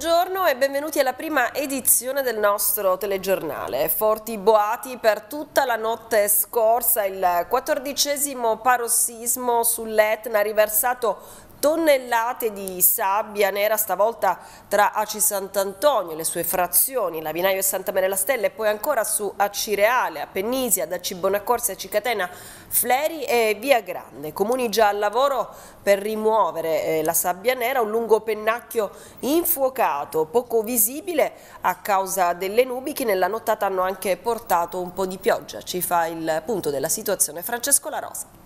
Buongiorno e benvenuti alla prima edizione del nostro telegiornale. Forti boati per tutta la notte scorsa, il quattordicesimo parossismo sull'Etna riversato tonnellate di sabbia nera stavolta tra Aci Sant'Antonio, e le sue frazioni, Lavinaio e Santa Maria la Stella e poi ancora su Aci Reale, Appennisia, Daci Cibonaccorsi Aci Catena, Fleri e Via Grande. Comuni già al lavoro per rimuovere eh, la sabbia nera, un lungo pennacchio infuocato, poco visibile a causa delle nubi che nella nottata hanno anche portato un po' di pioggia. Ci fa il punto della situazione Francesco La Rosa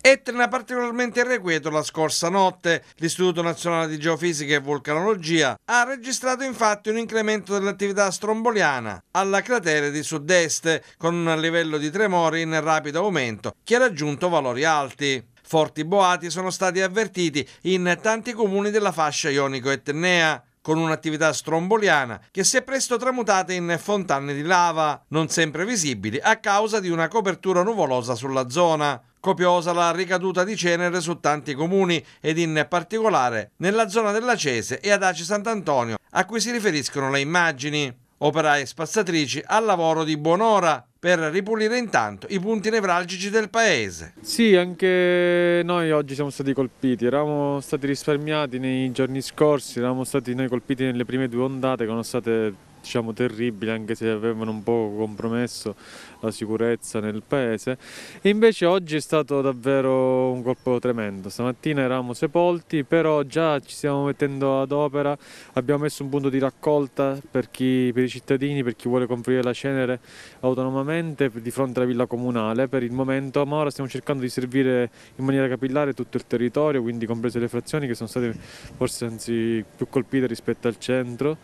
e trena particolarmente irrequieto la scorsa notte. L'Istituto Nazionale di Geofisica e Vulcanologia ha registrato infatti un incremento dell'attività stromboliana alla cratere di sud-est, con un livello di tremori in rapido aumento che ha raggiunto valori alti. Forti boati sono stati avvertiti in tanti comuni della fascia ionico-etnea con un'attività stromboliana che si è presto tramutata in fontane di lava, non sempre visibili a causa di una copertura nuvolosa sulla zona scopiosa la ricaduta di cenere su tanti comuni ed in particolare nella zona dell'Acese e ad Ace Sant'Antonio a cui si riferiscono le immagini. Operai e spazzatrici al lavoro di buon'ora per ripulire intanto i punti nevralgici del paese. Sì, anche noi oggi siamo stati colpiti, eravamo stati risparmiati nei giorni scorsi, eravamo stati noi colpiti nelle prime due ondate che sono state diciamo terribili anche se avevano un po' compromesso la sicurezza nel paese e invece oggi è stato davvero un colpo tremendo, stamattina eravamo sepolti però già ci stiamo mettendo ad opera, abbiamo messo un punto di raccolta per, chi, per i cittadini, per chi vuole comprire la cenere autonomamente di fronte alla villa comunale per il momento ma ora stiamo cercando di servire in maniera capillare tutto il territorio quindi comprese le frazioni che sono state forse anzi più colpite rispetto al centro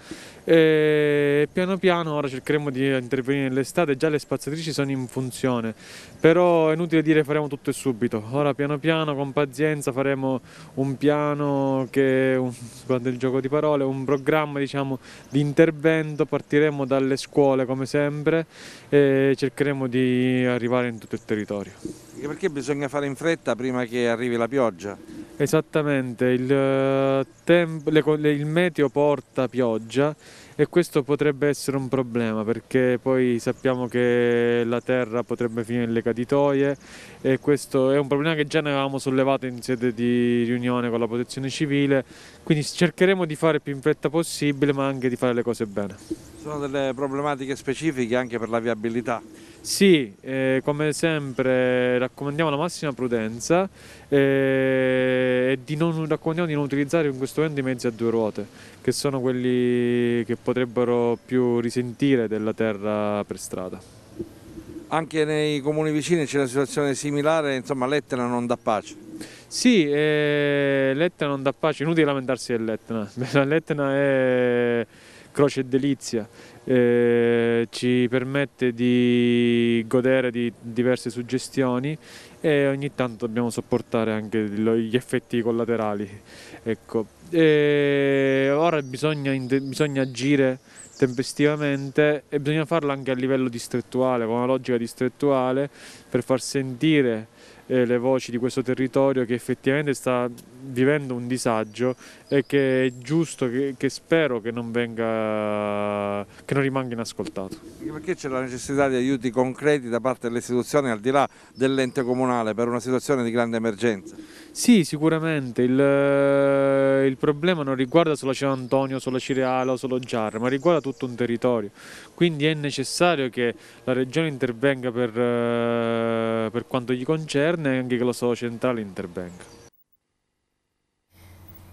e piano piano ora cercheremo di intervenire nell'estate già le spazzatrici direttrici sono in funzione, però è inutile dire faremo tutto e subito. Ora piano piano, con pazienza, faremo un piano che, è un, scusate il gioco di parole, un programma diciamo, di intervento, partiremo dalle scuole come sempre e cercheremo di arrivare in tutto il territorio. Perché bisogna fare in fretta prima che arrivi la pioggia? Esattamente, il, eh, tempo, le, il meteo porta pioggia e questo potrebbe essere un problema perché poi sappiamo che la terra potrebbe finire nelle caditoie e questo è un problema che già ne avevamo sollevato in sede di riunione con la protezione civile, quindi cercheremo di fare più in fretta possibile ma anche di fare le cose bene. Sono delle problematiche specifiche anche per la viabilità. Sì, eh, come sempre raccomandiamo la massima prudenza eh, e non, raccomandiamo di non utilizzare in questo momento i mezzi a due ruote, che sono quelli che potrebbero più risentire della terra per strada. Anche nei comuni vicini c'è una situazione similare, insomma l'Etna non dà pace. Sì, eh, l'Etna non dà pace, inutile lamentarsi dell'Etna, l'Etna è Croce e Delizia eh, ci permette di godere di diverse suggestioni e ogni tanto dobbiamo sopportare anche gli effetti collaterali. Ecco. ora bisogna, bisogna agire tempestivamente e bisogna farlo anche a livello distrettuale, con una logica distrettuale per far sentire eh, le voci di questo territorio che effettivamente sta vivendo un disagio e che è giusto, che, che spero che non, venga, che non rimanga inascoltato. Perché c'è la necessità di aiuti concreti da parte delle istituzioni al di là dell'ente comunale per una situazione di grande emergenza? Sì, sicuramente. Il, eh, il, problema non riguarda solo Antonio, solo Cireale o solo Giarra, ma riguarda tutto un territorio. Quindi è necessario che la regione intervenga per, eh, per quanto gli concerne e anche che lo Stato centrale intervenga.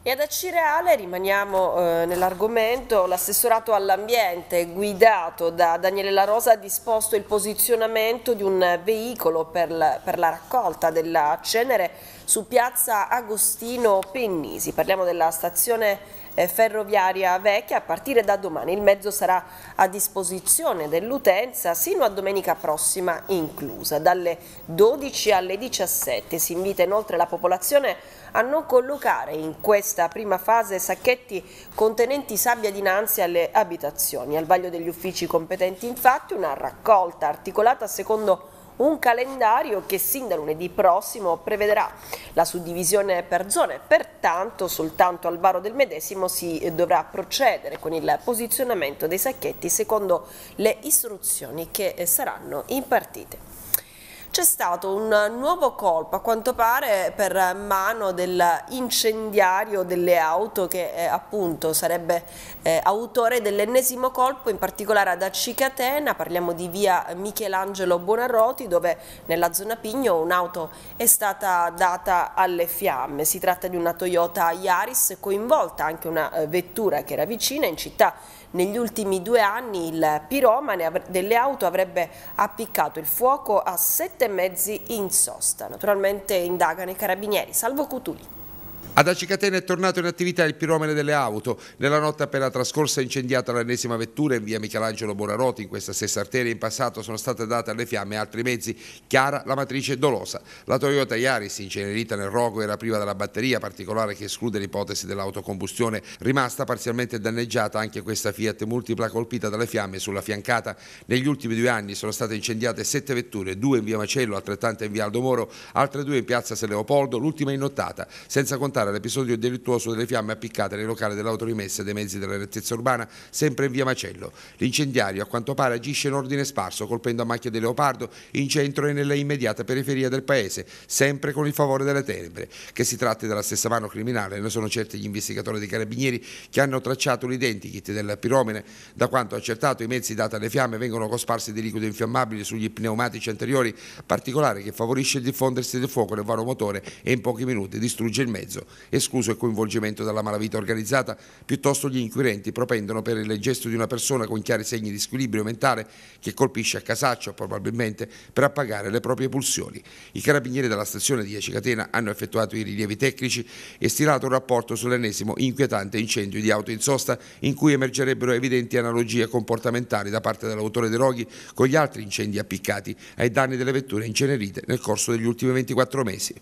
E ad Acireale rimaniamo eh, nell'argomento, l'assessorato all'ambiente guidato da Daniele La Rosa ha disposto il posizionamento di un veicolo per la, per la raccolta della cenere su piazza Agostino Pennisi. Parliamo della stazione eh, ferroviaria vecchia. A partire da domani il mezzo sarà a disposizione dell'utenza sino a domenica prossima inclusa. Dalle 12 alle 17 si invita inoltre la popolazione a non collocare in questa prima fase sacchetti contenenti sabbia dinanzi alle abitazioni. Al vaglio degli uffici competenti infatti una raccolta articolata secondo un calendario che sin da lunedì prossimo prevederà la suddivisione per zone, pertanto soltanto al varo del medesimo si dovrà procedere con il posizionamento dei sacchetti secondo le istruzioni che eh, saranno impartite c'è stato un nuovo colpo, a quanto pare per mano dell'incendiario delle auto che eh, appunto sarebbe eh, autore dell'ennesimo colpo, in particolare ad Acicatena, parliamo di via Michelangelo Buonarroti dove nella zona Pigno un'auto è stata data alle fiamme. Si tratta di una Toyota Yaris coinvolta anche una eh, vettura che era vicina in città negli ultimi due anni il piromane delle auto avrebbe appiccato il fuoco a sette mezzi in sosta. Naturalmente indagano i carabinieri. Salvo Cutuli. Ad Acicatena è tornato in attività il piromene delle auto. Nella notte appena trascorsa è incendiata l'ennesima vettura in via Michelangelo Boraroti. In questa stessa arteria in passato sono state date alle fiamme altri mezzi. Chiara la matrice dolosa. La Toyota Iaris, incenerita nel rogo, era priva della batteria particolare che esclude l'ipotesi dell'autocombustione. Rimasta parzialmente danneggiata anche questa Fiat multipla colpita dalle fiamme sulla fiancata. Negli ultimi due anni sono state incendiate sette vetture, due in via Macello, altrettante in via Aldomoro, altre due in piazza Seleopoldo, l'ultima innottata, senza contare accertare l'episodio delittuoso delle fiamme appiccate nei locali dell'autorimessa dei mezzi della rettezza urbana, sempre in via Macello. L'incendiario, a quanto pare, agisce in ordine sparso, colpendo a macchia di leopardo in centro e nella immediata periferia del paese, sempre con il favore delle tenebre. Che si tratti della stessa mano criminale, ne sono certi gli investigatori dei carabinieri che hanno tracciato l'identikit del piromene. Da quanto accertato, i mezzi dati alle fiamme vengono cosparsi di liquido infiammabile sugli pneumatici anteriori, particolare che favorisce il diffondersi del fuoco nel varo motore e in pochi minuti distrugge il mezzo escluso il coinvolgimento dalla malavita organizzata, piuttosto gli inquirenti propendono per il gesto di una persona con chiari segni di squilibrio mentale che colpisce a casaccio probabilmente per appagare le proprie pulsioni. I carabinieri della stazione di Ecicatena hanno effettuato i rilievi tecnici e stilato un rapporto sull'ennesimo inquietante incendio di auto in sosta in cui emergerebbero evidenti analogie comportamentali da parte dell'autore dei roghi con gli altri incendi appiccati ai danni delle vetture incenerite nel corso degli ultimi 24 mesi.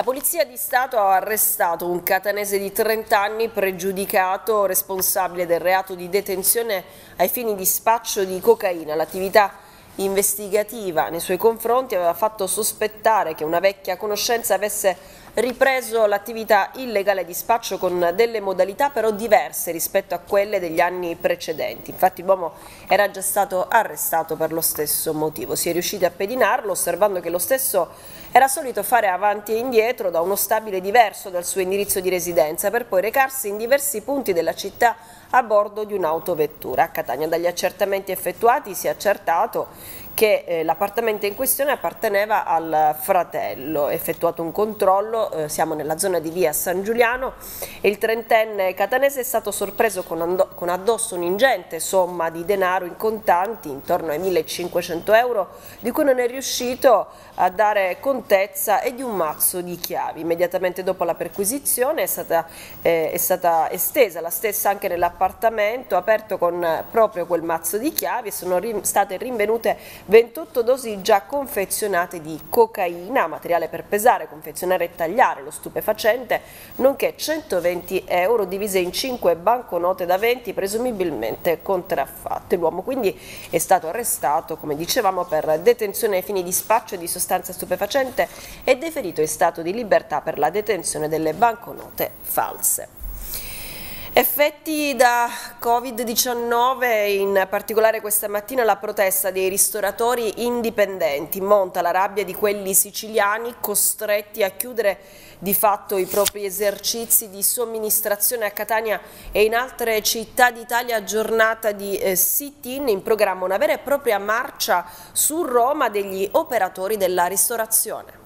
La Polizia di Stato ha arrestato un catanese di 30 anni pregiudicato responsabile del reato di detenzione ai fini di spaccio di cocaina. L'attività investigativa nei suoi confronti aveva fatto sospettare che una vecchia conoscenza avesse ripreso l'attività illegale di spaccio con delle modalità però diverse rispetto a quelle degli anni precedenti. Infatti l'uomo era già stato arrestato per lo stesso motivo. Si è riusciti a pedinarlo osservando che lo stesso era solito fare avanti e indietro da uno stabile diverso dal suo indirizzo di residenza per poi recarsi in diversi punti della città a bordo di un'autovettura. A Catania dagli accertamenti effettuati si è accertato che eh, l'appartamento in questione apparteneva al fratello. Effettuato un controllo, eh, siamo nella zona di via San Giuliano, il trentenne catanese è stato sorpreso con, con addosso un'ingente somma di denaro in contanti, intorno ai 1500 euro, di cui non è riuscito a dare contezza e di un mazzo di chiavi. Immediatamente dopo la perquisizione è stata, eh, è stata estesa la stessa anche nella appartamento aperto con eh, proprio quel mazzo di chiavi e sono rim state rinvenute 28 dosi già confezionate di cocaina, materiale per pesare, confezionare e tagliare lo stupefacente, nonché 120 euro divise in 5 banconote da 20 presumibilmente contraffatte. L'uomo quindi è stato arrestato, come dicevamo, per detenzione ai fini di spaccio di sostanza stupefacente e deferito in stato di libertà per la detenzione delle banconote false. Effetti da Covid-19, in particolare questa mattina la protesta dei ristoratori indipendenti monta la rabbia di quelli siciliani costretti a chiudere di fatto i propri esercizi di somministrazione a Catania e in altre città d'Italia giornata di eh, sit-in in programma una vera e propria marcia su Roma degli operatori della ristorazione.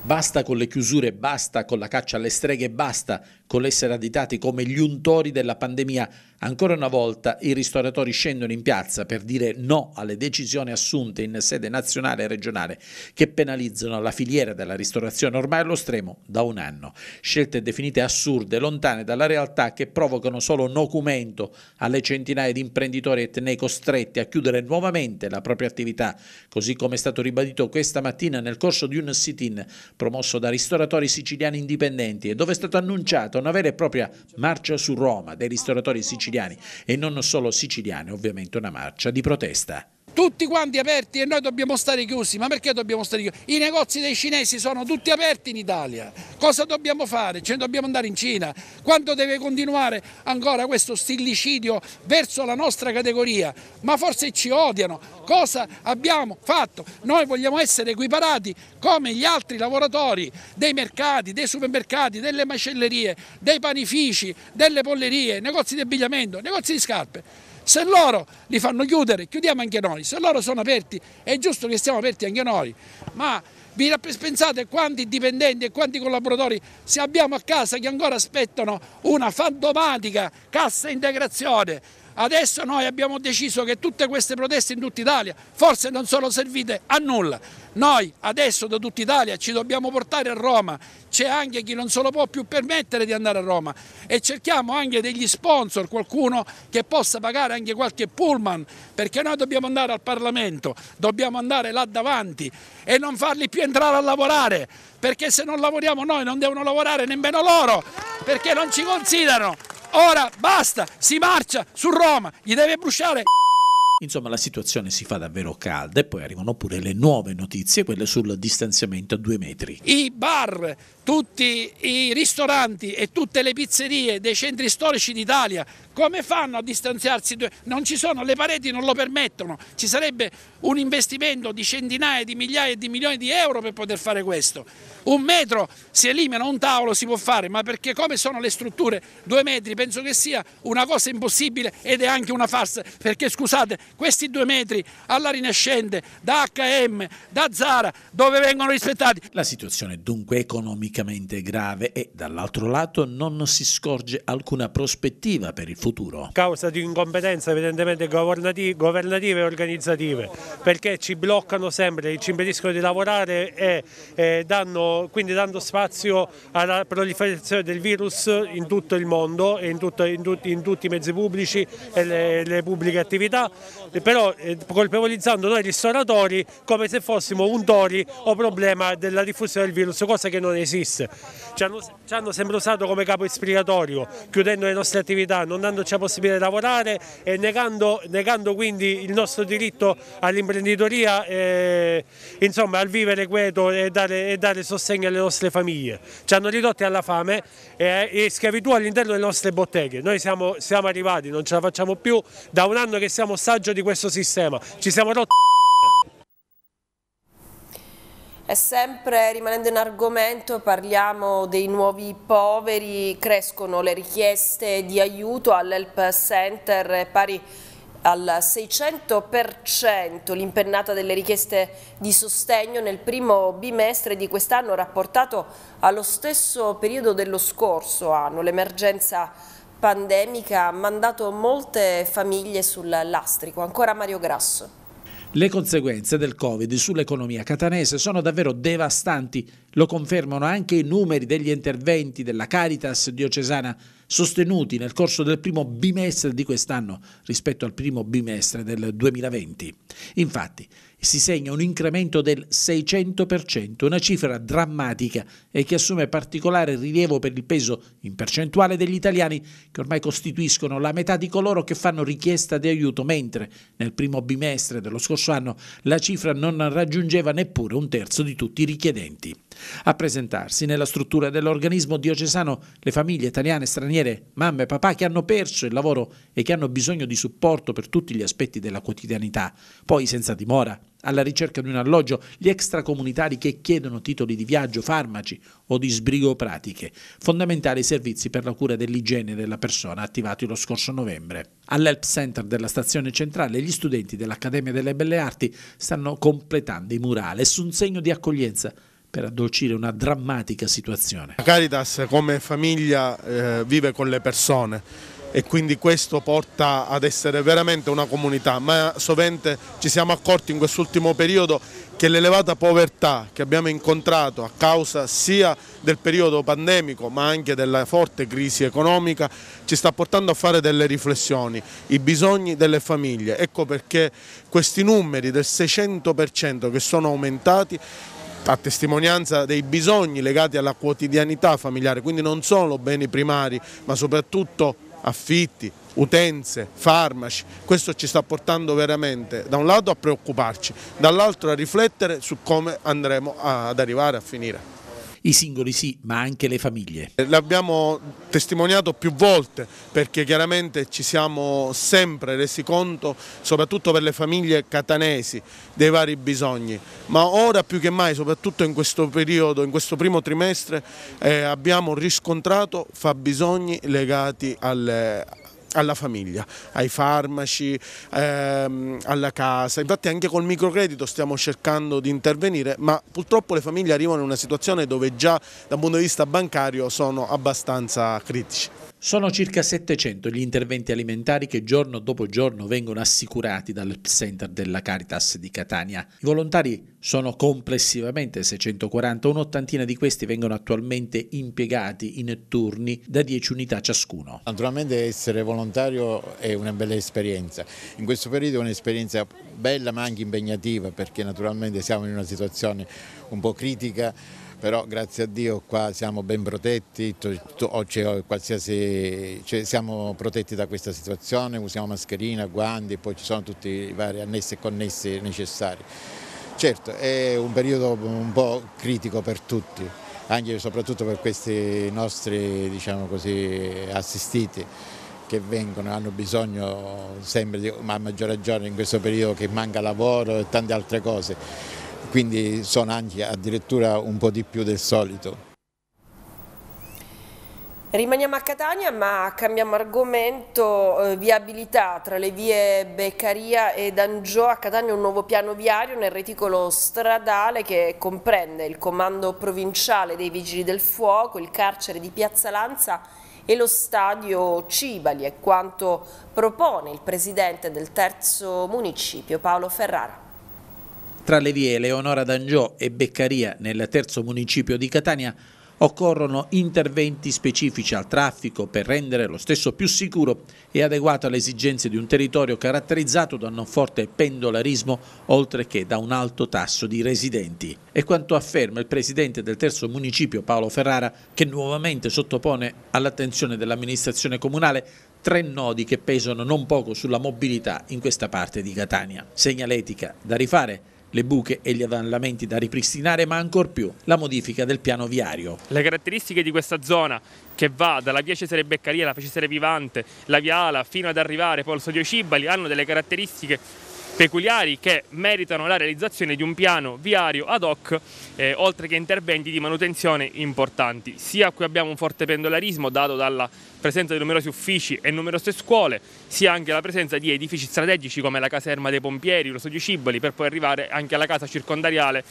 Basta con le chiusure, basta con la caccia alle streghe, basta con l'essere additati come gli untori della pandemia, ancora una volta i ristoratori scendono in piazza per dire no alle decisioni assunte in sede nazionale e regionale che penalizzano la filiera della ristorazione ormai allo stremo da un anno. Scelte definite assurde, lontane dalla realtà che provocano solo nocumento alle centinaia di imprenditori etnei costretti a chiudere nuovamente la propria attività, così come è stato ribadito questa mattina nel corso di un sit-in promosso da ristoratori siciliani indipendenti e dove è stato annunciato diventata una vera e propria marcia su Roma dei ristoratori siciliani e non solo siciliani, ovviamente una marcia di protesta tutti quanti aperti e noi dobbiamo stare chiusi, ma perché dobbiamo stare chiusi? I negozi dei cinesi sono tutti aperti in Italia, cosa dobbiamo fare? Ce ne dobbiamo andare in Cina? Quando deve continuare ancora questo stillicidio verso la nostra categoria? Ma forse ci odiano, cosa abbiamo fatto? Noi vogliamo essere equiparati come gli altri lavoratori dei mercati, dei supermercati, delle macellerie, dei panifici, delle pollerie, negozi di abbigliamento, negozi di scarpe. Se loro li fanno chiudere, chiudiamo anche noi. Se loro sono aperti, è giusto che stiamo aperti anche noi. Ma vi pensate quanti dipendenti e quanti collaboratori se abbiamo a casa che ancora aspettano una fantomatica cassa integrazione Adesso noi abbiamo deciso che tutte queste proteste in tutta Italia forse non sono servite a nulla. Noi adesso da tutta Italia ci dobbiamo portare a Roma, c'è anche chi non se lo può più permettere di andare a Roma e cerchiamo anche degli sponsor, qualcuno che possa pagare anche qualche pullman perché noi dobbiamo andare al Parlamento, dobbiamo andare là davanti e non farli più entrare a lavorare perché se non lavoriamo noi non devono lavorare nemmeno loro perché non ci considerano. Ora basta, si marcia su Roma, gli deve bruciare. Insomma, la situazione si fa davvero calda e poi arrivano pure le nuove notizie, quelle sul distanziamento a due metri. I bar, tutti i ristoranti e tutte le pizzerie dei centri storici d'Italia, come fanno a distanziarsi? Non ci sono, le pareti non lo permettono. Ci sarebbe un investimento di centinaia di migliaia di milioni di euro per poter fare questo un metro si elimina un tavolo, si può fare, ma perché come sono le strutture, due metri penso che sia una cosa impossibile ed è anche una farsa, perché scusate, questi due metri alla Rinascente, da H&M, da Zara, dove vengono rispettati? La situazione dunque economicamente grave e dall'altro lato non si scorge alcuna prospettiva per il futuro. Causa di incompetenza evidentemente governative e organizzative, perché ci bloccano sempre, ci impediscono di lavorare e eh, danno quindi dando spazio alla proliferazione del virus in tutto il mondo e in, tutto, in, tutti, in tutti i mezzi pubblici e le, le pubbliche attività, però eh, colpevolizzando noi ristoratori come se fossimo un tori o problema della diffusione del virus, cosa che non esiste. Ci hanno, ci hanno sempre usato come capo espiratorio, chiudendo le nostre attività, non dandoci la possibilità di lavorare e negando, negando quindi il nostro diritto all'imprenditoria, eh, insomma al vivere quieto e dare, e dare sostanza assegna alle nostre famiglie, ci hanno ridotti alla fame e, eh, e schiavitù all'interno delle nostre botteghe. Noi siamo, siamo, arrivati, non ce la facciamo più, da un anno che siamo saggio di questo sistema, ci siamo rotti. E sempre rimanendo in argomento parliamo dei nuovi poveri, crescono le richieste di aiuto all'Help Center pari a al 600% l'impennata delle richieste di sostegno nel primo bimestre di quest'anno rapportato allo stesso periodo dello scorso anno. L'emergenza pandemica ha mandato molte famiglie sul lastrico. Ancora Mario Grasso. Le conseguenze del Covid sull'economia catanese sono davvero devastanti, lo confermano anche i numeri degli interventi della Caritas diocesana sostenuti nel corso del primo bimestre di quest'anno rispetto al primo bimestre del 2020. Infatti, si segna un incremento del 600%, una cifra drammatica e che assume particolare rilievo per il peso in percentuale degli italiani che ormai costituiscono la metà di coloro che fanno richiesta di aiuto, mentre nel primo bimestre dello scorso anno la cifra non raggiungeva neppure un terzo di tutti i richiedenti. A presentarsi nella struttura dell'organismo diocesano le famiglie italiane e straniere, mamme e papà che hanno perso il lavoro e che hanno bisogno di supporto per tutti gli aspetti della quotidianità, poi senza dimora alla ricerca di un alloggio, gli extracomunitari che chiedono titoli di viaggio, farmaci o di sbrigo pratiche, fondamentali servizi per la cura dell'igiene della persona attivati lo scorso novembre. All'Help Center della stazione centrale gli studenti dell'Accademia delle Belle Arti stanno completando i murali su un segno di accoglienza per addolcire una drammatica situazione. La Caritas come famiglia eh, vive con le persone e quindi questo porta ad essere veramente una comunità, ma sovente ci siamo accorti in quest'ultimo periodo che l'elevata povertà che abbiamo incontrato a causa sia del periodo pandemico ma anche della forte crisi economica ci sta portando a fare delle riflessioni, i bisogni delle famiglie, ecco perché questi numeri del 600% che sono aumentati a testimonianza dei bisogni legati alla quotidianità familiare, quindi non solo beni primari ma soprattutto affitti, utenze, farmaci, questo ci sta portando veramente da un lato a preoccuparci, dall'altro a riflettere su come andremo ad arrivare a finire i singoli sì, ma anche le famiglie. L'abbiamo testimoniato più volte perché chiaramente ci siamo sempre resi conto, soprattutto per le famiglie catanesi, dei vari bisogni, ma ora più che mai, soprattutto in questo periodo, in questo primo trimestre, eh, abbiamo riscontrato fabbisogni legati alle alla famiglia, ai farmaci, ehm, alla casa. Infatti anche col microcredito stiamo cercando di intervenire, ma purtroppo le famiglie arrivano in una situazione dove già dal punto di vista bancario sono abbastanza critici. Sono circa 700 gli interventi alimentari che giorno dopo giorno vengono assicurati dal center della Caritas di Catania. I volontari sono complessivamente 640, un'ottantina di questi vengono attualmente impiegati in turni da 10 unità ciascuno. Naturalmente essere volontario è una bella esperienza, in questo periodo è un'esperienza bella ma anche impegnativa perché naturalmente siamo in una situazione un po' critica però grazie a Dio qua siamo ben protetti, cioè, cioè siamo protetti da questa situazione, usiamo mascherina, guanti poi ci sono tutti i vari annessi e connessi necessari. Certo, è un periodo un po' critico per tutti, anche e soprattutto per questi nostri diciamo così, assistiti che vengono hanno bisogno sempre, ma a maggior ragione in questo periodo che manca lavoro e tante altre cose quindi sono anche addirittura un po' di più del solito. Rimaniamo a Catania ma cambiamo argomento, eh, viabilità tra le vie Beccaria e Angioa. A Catania un nuovo piano viario nel reticolo stradale che comprende il comando provinciale dei Vigili del Fuoco, il carcere di Piazza Lanza e lo stadio Cibali è quanto propone il presidente del terzo municipio Paolo Ferrara. Tra le vie Leonora D'Angiò e Beccaria nel terzo municipio di Catania occorrono interventi specifici al traffico per rendere lo stesso più sicuro e adeguato alle esigenze di un territorio caratterizzato da un forte pendolarismo oltre che da un alto tasso di residenti. È quanto afferma il presidente del terzo municipio Paolo Ferrara che nuovamente sottopone all'attenzione dell'amministrazione comunale tre nodi che pesano non poco sulla mobilità in questa parte di Catania. Segnaletica da rifare le buche e gli adanamenti da ripristinare, ma ancor più la modifica del piano viario. Le caratteristiche di questa zona che va dalla via Cesare Beccaria, la Cesare Vivante, la via Ala fino ad arrivare poi al Sodio Cibali hanno delle caratteristiche peculiari che meritano la realizzazione di un piano viario ad hoc, eh, oltre che interventi di manutenzione importanti. Sia qui abbiamo un forte pendolarismo dato dalla presenza di numerosi uffici e numerose scuole, sia anche la presenza di edifici strategici come la caserma dei pompieri, lo studio Ciboli, per poi arrivare anche alla casa circondariale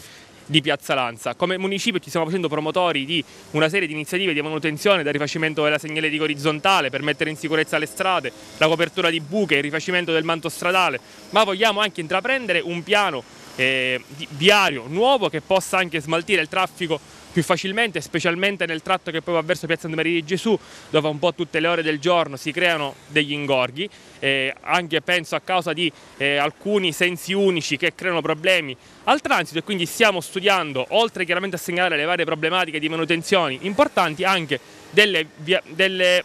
di Piazza Lanza. Come municipio ci stiamo facendo promotori di una serie di iniziative di manutenzione, dal rifacimento della segnaletica orizzontale per mettere in sicurezza le strade, la copertura di buche, il rifacimento del manto stradale, ma vogliamo anche intraprendere un piano eh, di, diario nuovo che possa anche smaltire il traffico più facilmente, specialmente nel tratto che poi va verso Piazza Maria di Gesù, dove un po' tutte le ore del giorno si creano degli ingorghi, eh, anche penso a causa di eh, alcuni sensi unici che creano problemi al transito e quindi stiamo studiando, oltre chiaramente a segnalare le varie problematiche di manutenzioni importanti, anche delle, via, delle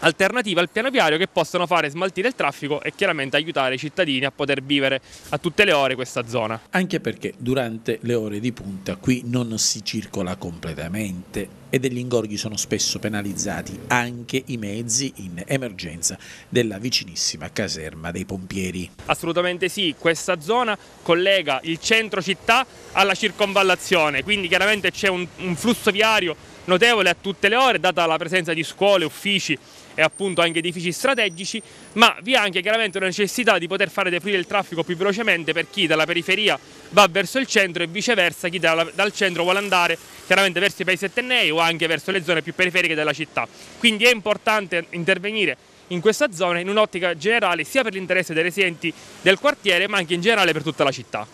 alternative al piano viario che possono fare smaltire il traffico e chiaramente aiutare i cittadini a poter vivere a tutte le ore questa zona. Anche perché durante le ore di punta qui non si circola completamente e degli ingorghi sono spesso penalizzati anche i mezzi in emergenza della vicinissima caserma dei pompieri. Assolutamente sì, questa zona collega il centro città alla circonvallazione, quindi chiaramente c'è un, un flusso viario notevole a tutte le ore, data la presenza di scuole, uffici e appunto anche edifici strategici, ma vi è anche chiaramente una necessità di poter fare defluire il traffico più velocemente per chi dalla periferia va verso il centro e viceversa chi dalla, dal centro vuole andare chiaramente verso i paesi attennei o anche verso le zone più periferiche della città. Quindi è importante intervenire in questa zona in un'ottica generale sia per l'interesse dei residenti del quartiere ma anche in generale per tutta la città.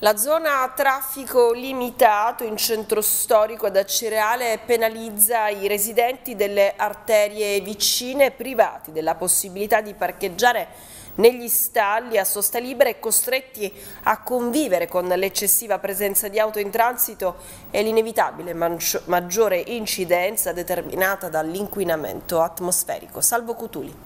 La zona a traffico limitato in centro storico ad Acereale penalizza i residenti delle arterie vicine privati della possibilità di parcheggiare negli stalli a sosta libera e costretti a convivere con l'eccessiva presenza di auto in transito e l'inevitabile maggiore incidenza determinata dall'inquinamento atmosferico. Salvo Cutuli.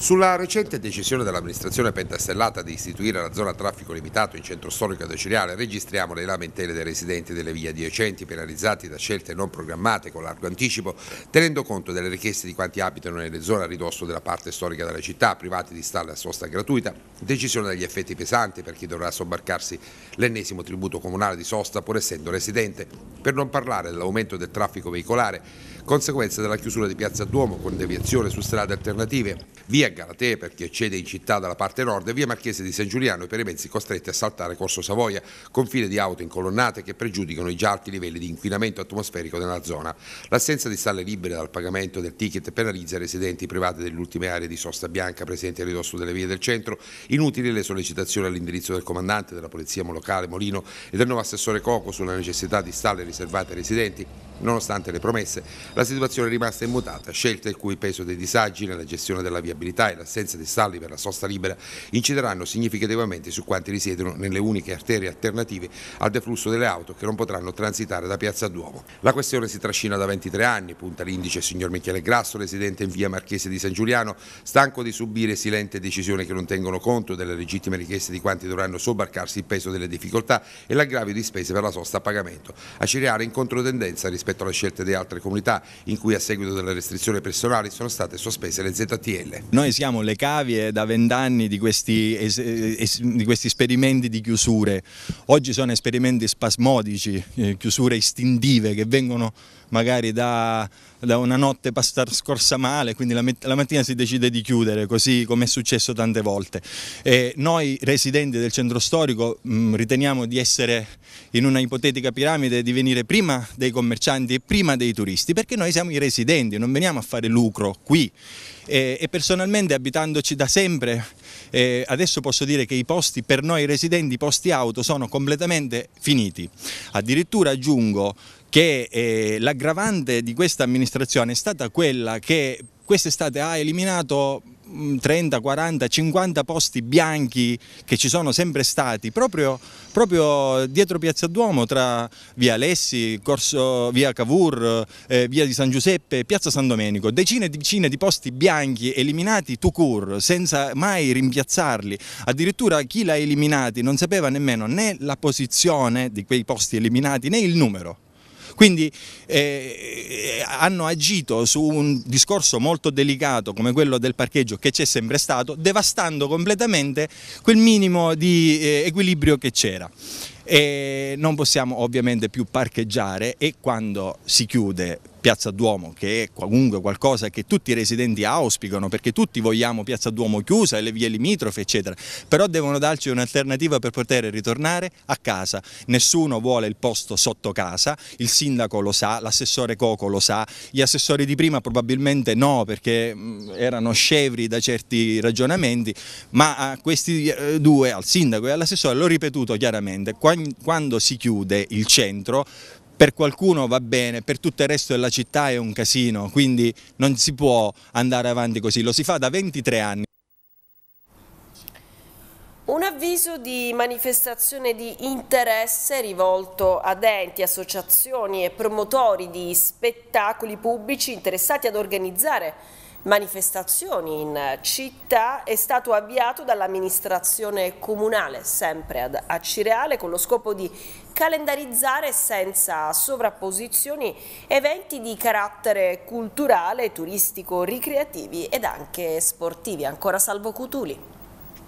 Sulla recente decisione dell'amministrazione pentastellata di istituire la zona a traffico limitato in centro storico dociliare registriamo le lamentele dei residenti delle vie adiacenti penalizzati da scelte non programmate con largo anticipo tenendo conto delle richieste di quanti abitano nelle zone a ridosso della parte storica della città privati di stalle a sosta gratuita, decisione dagli effetti pesanti per chi dovrà sobbarcarsi l'ennesimo tributo comunale di sosta pur essendo residente, per non parlare dell'aumento del traffico veicolare, conseguenza della chiusura di piazza Duomo con deviazione su strade alternative, via Galatea perché cede in città dalla parte nord e via Marchese di San Giuliano e per i mezzi costretti a saltare Corso Savoia, confine di auto incolonnate che pregiudicano i già alti livelli di inquinamento atmosferico nella zona. L'assenza di stalle libere dal pagamento del ticket penalizza i residenti privati delle ultime aree di sosta bianca presenti a ridosso delle vie del centro, inutili le sollecitazioni all'indirizzo del comandante della Polizia Locale Molino e del nuovo assessore Coco sulla necessità di stalle riservate ai residenti. Nonostante le promesse, la situazione è rimasta immutata, scelta il cui peso dei disagi nella gestione della viabilità e l'assenza di stalli per la sosta libera incideranno significativamente su quanti risiedono nelle uniche arterie alternative al deflusso delle auto che non potranno transitare da Piazza Duomo. La questione si trascina da 23 anni, punta l'indice signor Michele Grasso, residente in via Marchese di San Giuliano, stanco di subire silente decisioni che non tengono conto delle legittime richieste di quanti dovranno sobbarcarsi il peso delle difficoltà e l'aggravio di spese per la sosta a pagamento, a Cireare in controtendenza rispetto alle scelte di altre comunità in cui a seguito delle restrizioni personali sono state sospese le ZTL. Noi ormai siamo le cavie da vent'anni di, di, questi esperimenti di chiusure. Oggi sono esperimenti spasmodici, eh, chiusure istintive che vengono magari da da una notte passata scorsa male, quindi la, la, mattina si decide di chiudere, così come è successo tante volte. E noi residenti del centro storico mh, mm, riteniamo di essere in una ipotetica piramide, di venire prima dei commercianti e prima dei turisti, perché noi siamo i residenti, non veniamo a fare lucro qui. E, e personalmente abitandoci da sempre, eh, adesso posso dire che i posti per noi residenti, i posti auto, sono completamente finiti. Addirittura aggiungo che eh, l'aggravante di questa amministrazione è stata quella che quest'estate ha eliminato 30, 40, 50 posti bianchi che ci sono sempre stati proprio, proprio dietro Piazza Duomo tra via Alessi, Corso, via Cavour, eh, via di San Giuseppe, Piazza San Domenico, decine e decine di posti bianchi eliminati to cure senza mai rimpiazzarli, addirittura chi l'ha eliminati non sapeva nemmeno né la posizione di quei posti eliminati né il numero. Quindi eh, hanno agito su un discorso molto delicato come quello del parcheggio che c'è sempre stato, devastando completamente quel minimo di eh, equilibrio che c'era. E non possiamo ovviamente più parcheggiare e quando si chiude Piazza Duomo, che è comunque qualcosa che tutti i residenti auspicano, perché tutti vogliamo Piazza Duomo chiusa e le vie limitrofe, eccetera, però devono darci un'alternativa per poter ritornare a casa. Nessuno vuole il posto sotto casa, il sindaco lo sa, l'assessore Coco lo sa, gli assessori di prima probabilmente no, perché mm, erano scevri da certi ragionamenti, ma a questi eh, due, al sindaco e all'assessore, l'ho ripetuto chiaramente, quando si chiude il centro per qualcuno va bene, per tutto il resto della città è un casino, quindi non si può andare avanti così, lo si fa da 23 anni. Un avviso di manifestazione di interesse rivolto ad enti, associazioni e promotori di spettacoli pubblici interessati ad organizzare manifestazioni in città è stato avviato dall'amministrazione comunale, sempre ad Acireale, con lo scopo di calendarizzare senza sovrapposizioni eventi di carattere culturale, turistico, ricreativi ed anche sportivi. Ancora Salvo Cutuli.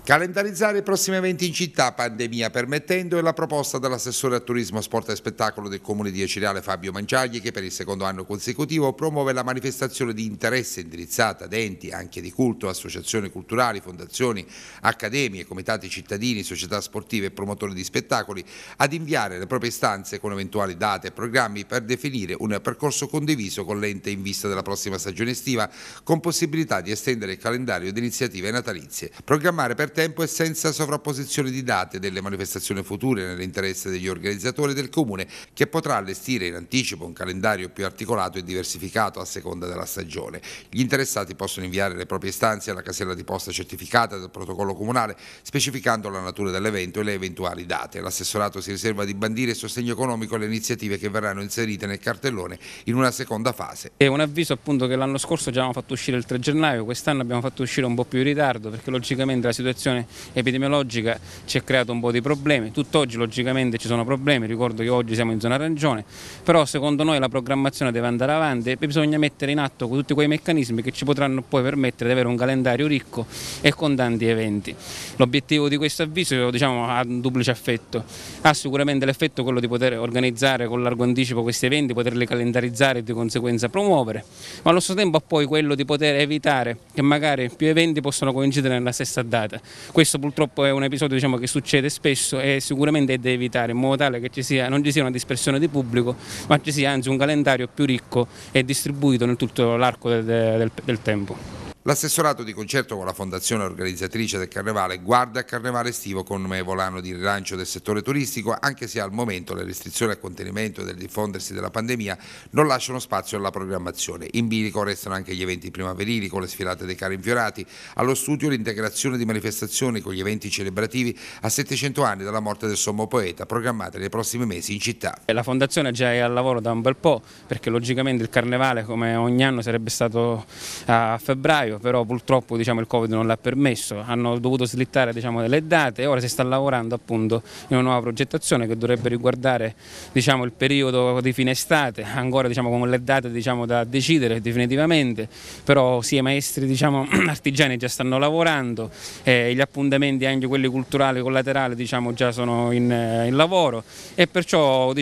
Calendarizzare i prossimi eventi in città, pandemia permettendo, è la proposta dell'assessore al turismo, sport e spettacolo del comune di Ecireale Fabio Mangiagli che per il secondo anno consecutivo promuove la manifestazione di interesse indirizzata ad enti anche di culto, associazioni culturali, fondazioni, accademie, comitati cittadini, società sportive e promotori di spettacoli ad inviare le proprie istanze con eventuali date e programmi per definire un percorso condiviso con l'ente in vista della prossima stagione estiva con possibilità di estendere il calendario di iniziative natalizie. Programmare per tempo e senza sovrapposizione di date delle manifestazioni future nell'interesse degli organizzatori del Comune che potrà allestire in anticipo un calendario più articolato e diversificato a seconda della stagione. Gli interessati possono inviare le proprie istanze alla casella di posta certificata del protocollo comunale specificando la natura dell'evento e le eventuali date. L'assessorato si riserva di bandire sostegno economico alle iniziative che verranno inserite nel cartellone in una seconda fase. È un avviso appunto che l'anno scorso già abbiamo fatto uscire il 3 gennaio, quest'anno abbiamo fatto uscire un po' più in ritardo perché logicamente la situazione situazione epidemiologica ci ha creato un po' di problemi, tutt'oggi logicamente ci sono problemi, ricordo che oggi siamo in zona arancione, però secondo noi la programmazione deve andare avanti e bisogna mettere in atto tutti quei meccanismi che ci potranno poi permettere di avere un calendario ricco e con tanti eventi. L'obiettivo di questo avviso diciamo, ha un duplice effetto, ha sicuramente l'effetto quello di poter organizzare con largo anticipo questi eventi, poterli calendarizzare e di conseguenza promuovere, ma allo stesso tempo ha poi quello di poter evitare che magari più eventi possano coincidere nella stessa data, questo purtroppo è un episodio diciamo, che succede spesso e sicuramente è da evitare in modo tale che ci sia, non ci sia una dispersione di pubblico ma ci sia anzi un calendario più ricco e distribuito nel tutto l'arco del, del, del tempo. L'assessorato di concerto con la fondazione organizzatrice del Carnevale guarda al Carnevale estivo come volano di rilancio del settore turistico, anche se al momento le restrizioni al contenimento del diffondersi della pandemia non lasciano spazio alla programmazione. In bilico restano anche gli eventi primaverili con le sfilate dei cari infiorati, allo studio l'integrazione di manifestazioni con gli eventi celebrativi a 700 anni dalla morte del sommo poeta, programmate nei prossimi mesi in città. La fondazione già è al lavoro da un bel po', perché logicamente il Carnevale come ogni anno sarebbe stato a febbraio, gennaio, però purtroppo diciamo, il Covid non l'ha permesso, hanno dovuto slittare diciamo, delle date e ora si sta lavorando appunto in una nuova progettazione che dovrebbe riguardare diciamo, il periodo di fine estate, ancora diciamo, con le date diciamo, da decidere definitivamente, però sia i maestri diciamo, artigiani già stanno lavorando, eh, gli appuntamenti anche quelli culturali e collaterali già sono in, eh, in, lavoro e perciò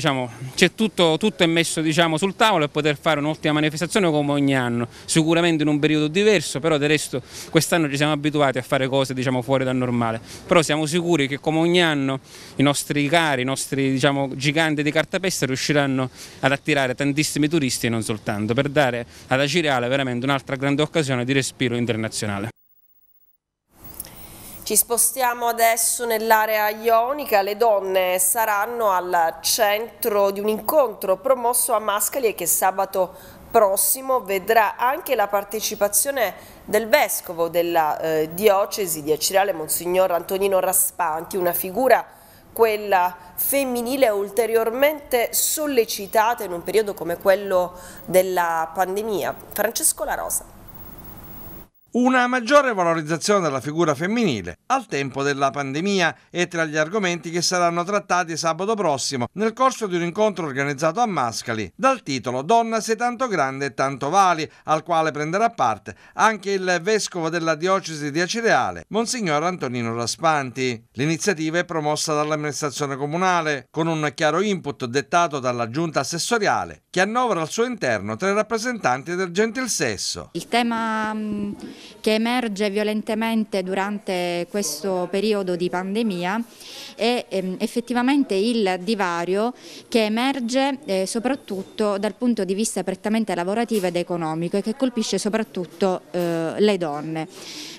c'è tutto, tutto è messo sul tavolo e poter fare un'ultima manifestazione come ogni anno, sicuramente in un periodo diverso tutto, però del resto quest'anno ci siamo abituati a fare cose diciamo, fuori dal normale, però siamo sicuri che come ogni anno i nostri cari, i nostri diciamo, giganti di cartapesta riusciranno ad attirare tantissimi turisti e non soltanto, per dare ad Acireale veramente un'altra grande occasione di respiro internazionale. Ci spostiamo adesso nell'area ionica, le donne saranno al centro di un incontro promosso a Mascali e che sabato prossimo vedrà anche la partecipazione del vescovo della eh, diocesi di Acireale, Monsignor Antonino Raspanti, una figura quella femminile ulteriormente sollecitata in un periodo come quello della pandemia. Francesco La Rosa. Una maggiore valorizzazione della figura femminile al tempo della pandemia è tra gli argomenti che saranno trattati sabato prossimo nel corso di un incontro organizzato a Mascali dal titolo Donna sei tanto grande e tanto vali, al quale prenderà parte anche il vescovo della diocesi di Acireale, Monsignor Antonino Raspanti. L'iniziativa è promossa dall'amministrazione comunale con un chiaro input dettato dalla giunta assessoriale che annovera al suo interno tre rappresentanti del gentil sesso. Il tema mm, che emerge violentemente durante questo periodo di pandemia è ehm, effettivamente il divario che emerge eh, soprattutto dal punto di vista prettamente lavorativo ed economico e che colpisce soprattutto eh, le donne.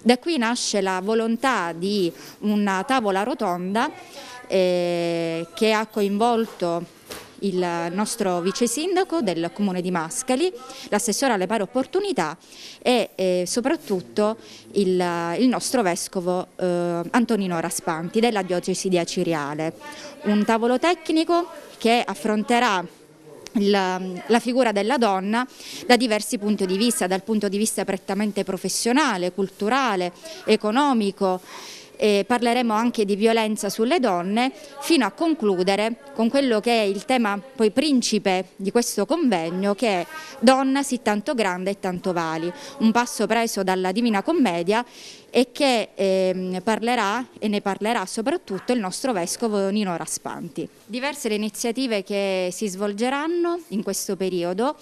Da qui nasce la volontà di una tavola rotonda eh, che ha coinvolto il nostro vice sindaco del comune di Mascali, l'assessore alle pari opportunità e eh, soprattutto il, il, nostro vescovo eh, Antonino Raspanti della diocesi di Aciriale. Un tavolo tecnico che affronterà la, la, figura della donna da diversi punti di vista, dal punto di vista prettamente professionale, culturale, economico, eh, parleremo anche di violenza sulle donne, fino a concludere con quello che è il tema poi principe di questo convegno che è Donna sì tanto grande e tanto vali, un passo preso dalla Divina Commedia e che eh, parlerà e ne parlerà soprattutto il nostro vescovo Nino Raspanti. Diverse le iniziative che si svolgeranno in questo periodo,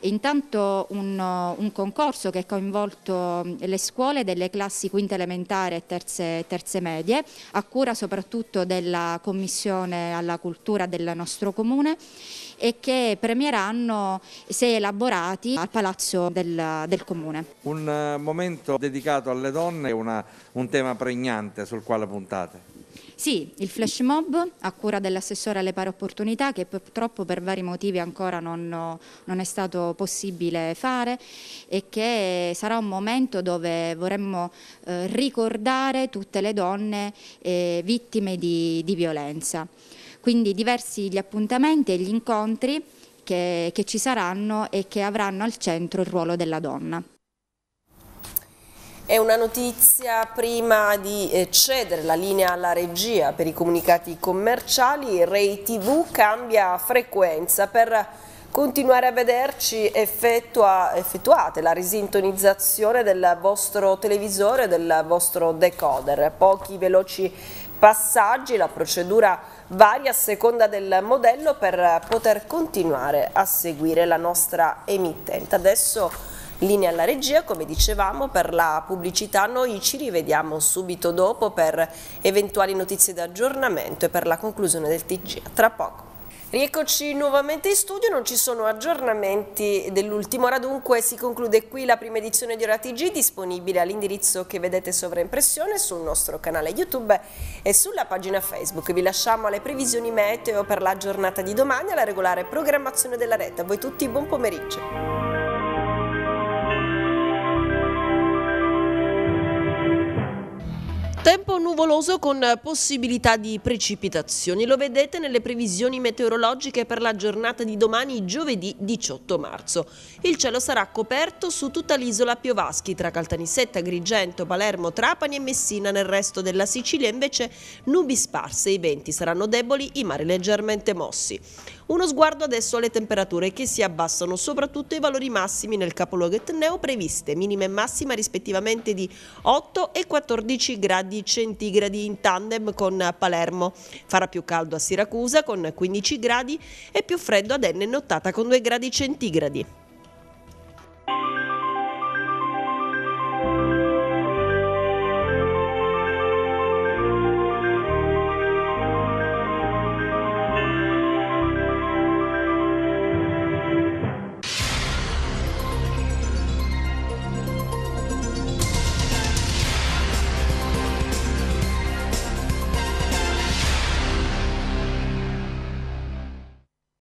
intanto un, un concorso che ha coinvolto le scuole delle classi quinta elementare e terze, terze medie, a cura soprattutto della Commissione alla cultura del nostro comune e che premieranno se elaborati al Palazzo del, del Comune. Un eh, momento dedicato alle donne è un tema pregnante sul quale puntate. Sì, il flash mob a cura dell'assessore alle pari opportunità che purtroppo per vari motivi ancora non, non, è stato possibile fare e che sarà un momento dove vorremmo eh, ricordare tutte le donne eh, vittime di, di violenza quindi diversi gli appuntamenti e gli incontri che, che ci saranno e che avranno al centro il ruolo della donna. È una notizia prima di eh, cedere la linea alla regia per i comunicati commerciali, Ray TV cambia frequenza per continuare a vederci effettua, effettuate la risintonizzazione del vostro televisore, e del vostro decoder. Pochi veloci passaggi, la procedura varia a seconda del modello per poter continuare a seguire la nostra emittente. Adesso linea alla regia, come dicevamo, per la pubblicità noi ci rivediamo subito dopo per eventuali notizie di aggiornamento e per la conclusione del TG. Tra poco. Rieccoci nuovamente in studio, non ci sono aggiornamenti dell'ultima ora, dunque si conclude qui la prima edizione di Ora TG disponibile all'indirizzo che vedete sovraimpressione sul nostro canale YouTube e sulla pagina Facebook. Vi lasciamo alle previsioni meteo per la giornata di domani alla regolare programmazione della rete. A voi tutti buon pomeriggio. Tempo nuvoloso con possibilità di precipitazioni, lo vedete nelle previsioni meteorologiche per la giornata di domani giovedì 18 marzo. Il cielo sarà coperto su tutta l'isola Piovaschi, tra Caltanissetta, Grigento, Palermo, Trapani e Messina, nel resto della Sicilia invece nubi sparse, i venti saranno deboli, i mari leggermente mossi. Uno sguardo adesso alle temperature che si abbassano, soprattutto i valori massimi nel capoluogo etneo previste, minima e massima rispettivamente di 8 e 14 gradi gradi centigradi in tandem con Palermo. Farà più caldo a Siracusa con 15 gradi e più freddo ad Enne nottata con 2 gradi centigradi.